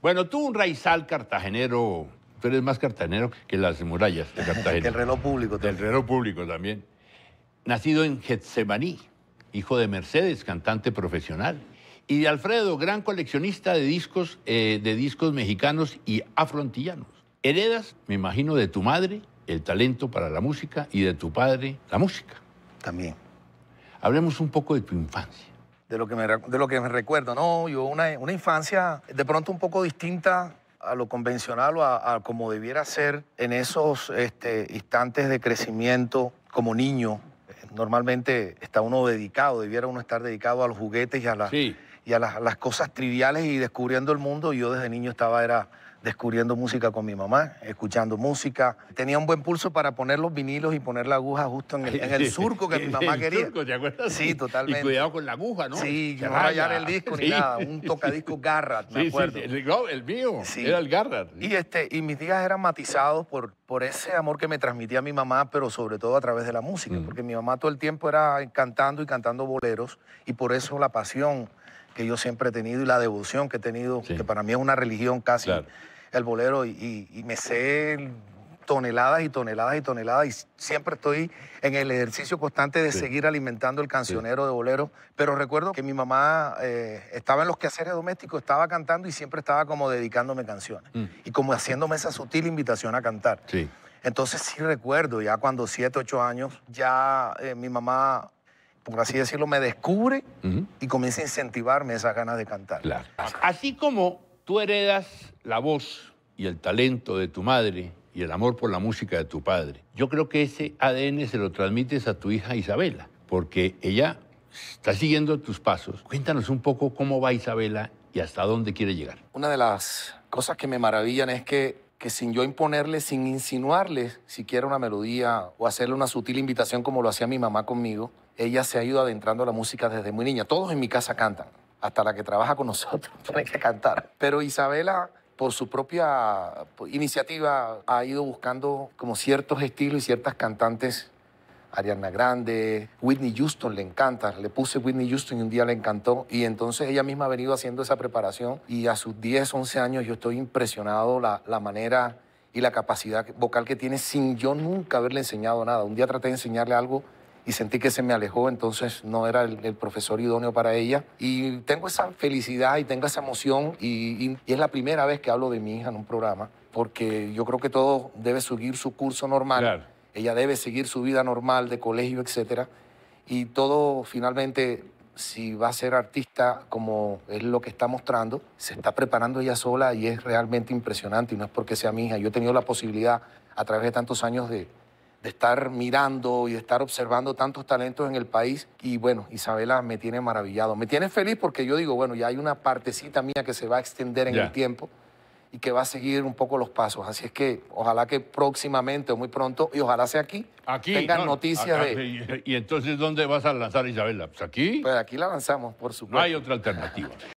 Bueno, tú un raizal cartagenero, tú eres más cartagenero que las murallas de Cartagena. que el reloj público también. Del reloj público también. Nacido en Getsemaní, hijo de Mercedes, cantante profesional, y de Alfredo, gran coleccionista de discos, eh, de discos mexicanos y afrontillanos. Heredas, me imagino, de tu madre el talento para la música y de tu padre la música. También. Hablemos un poco de tu infancia de lo que me, de lo que me recuerdo. No, yo una, una infancia de pronto un poco distinta a lo convencional o a, como debiera ser en esos este, instantes de crecimiento como niño. Normalmente está uno dedicado, debiera uno estar dedicado a los juguetes y a, y a las, las, cosas triviales y descubriendo el mundo. Yo desde niño estaba era descubriendo música con mi mamá, escuchando música. Tenía un buen pulso para poner los vinilos y poner la aguja justo en el, surco que mi mamá quería. Sí, totalmente. Y cuidado con la aguja, ¿no? Sí, no rayar el disco ni nada. Un tocadisco Garrat, me acuerdo. el mío era el garrard Y, este, y mis días eran matizados por, por ese amor que me transmitía mi mamá, pero sobre todo a través de la música, mm. porque mi mamá todo el tiempo era cantando y cantando boleros, y por eso la pasión que yo siempre he tenido y la devoción que he tenido, que para mí es una religión casi, el bolero y, me sé toneladas y toneladas y toneladas y siempre estoy en el ejercicio constante de seguir alimentando el cancionero de bolero. Pero recuerdo que mi mamá eh, estaba en los quehaceres domésticos, estaba cantando y siempre estaba como dedicándome canciones mm. y como haciéndome esa sutil invitación a cantar. Entonces sí recuerdo, ya cuando siete, ocho años, ya eh, mi mamá por así decirlo, me descubre y comienza a incentivarme esas ganas de cantar. Así como tú heredas la voz y el talento de tu madre y el amor por la música de tu padre. Yo creo que ese ADN se lo transmites a tu hija Isabela, porque ella está siguiendo tus pasos. Cuéntanos un poco cómo va Isabela y hasta dónde quiere llegar. Una de las cosas que me maravillan es que, que sin yo imponerle, sin insinuarle siquiera una melodía o hacerle una sutil invitación como lo hacía mi mamá conmigo, ella se ha ido adentrando a la música desde muy niña. Todos en mi casa cantan, hasta la que trabaja con nosotros tiene que cantar. Pero Isabela por su propia iniciativa ha ido buscando como ciertos estilos y ciertas cantantes. Ariana Grande, Whitney Houston le encanta, le puse Whitney Houston y un día le encantó y entonces ella misma ha venido haciendo esa preparación y a sus 10, 11 años yo estoy impresionado la, la manera y la capacidad vocal que tiene sin yo nunca haberle enseñado nada. Un día traté de enseñarle algo y sentí que se me alejó, entonces no era el, profesor idóneo para ella. Y tengo esa felicidad y tengo esa emoción y, es la primera vez que hablo de mi hija en un programa, porque yo creo que todo debe seguir su curso normal, ella debe seguir su vida normal de colegio, etcétera, y todo finalmente si va a ser artista como es lo que está mostrando, se está preparando ella sola y es realmente impresionante y no es porque sea mi hija. Yo he tenido la posibilidad a través de tantos años de, de estar mirando y de estar observando tantos talentos en el país. Y bueno, Isabela me tiene maravillado. Me tiene feliz porque yo digo, bueno, ya hay una partecita mía que se va a extender en el tiempo y que va a seguir un poco los pasos. Así es que ojalá que próximamente o muy pronto, y ojalá sea aquí, tengan noticias de... Y, entonces dónde vas a lanzar Isabela? Pues aquí. Pues aquí la lanzamos, por supuesto. No hay otra alternativa.